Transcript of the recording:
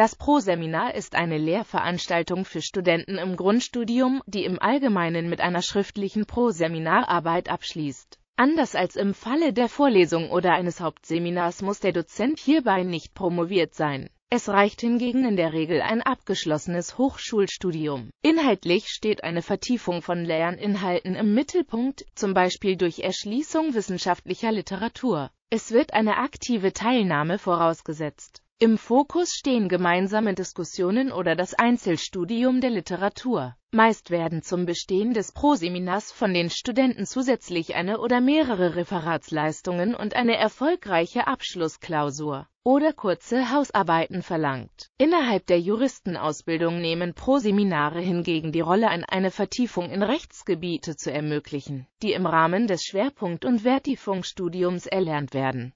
Das Proseminar ist eine Lehrveranstaltung für Studenten im Grundstudium, die im Allgemeinen mit einer schriftlichen Proseminararbeit abschließt. Anders als im Falle der Vorlesung oder eines Hauptseminars muss der Dozent hierbei nicht promoviert sein. Es reicht hingegen in der Regel ein abgeschlossenes Hochschulstudium. Inhaltlich steht eine Vertiefung von Lerninhalten im Mittelpunkt, zum Beispiel durch Erschließung wissenschaftlicher Literatur. Es wird eine aktive Teilnahme vorausgesetzt. Im Fokus stehen gemeinsame Diskussionen oder das Einzelstudium der Literatur. Meist werden zum Bestehen des Proseminars von den Studenten zusätzlich eine oder mehrere Referatsleistungen und eine erfolgreiche Abschlussklausur oder kurze Hausarbeiten verlangt. Innerhalb der Juristenausbildung nehmen Proseminare hingegen die Rolle an, eine Vertiefung in Rechtsgebiete zu ermöglichen, die im Rahmen des Schwerpunkt- und Vertiefungsstudiums erlernt werden.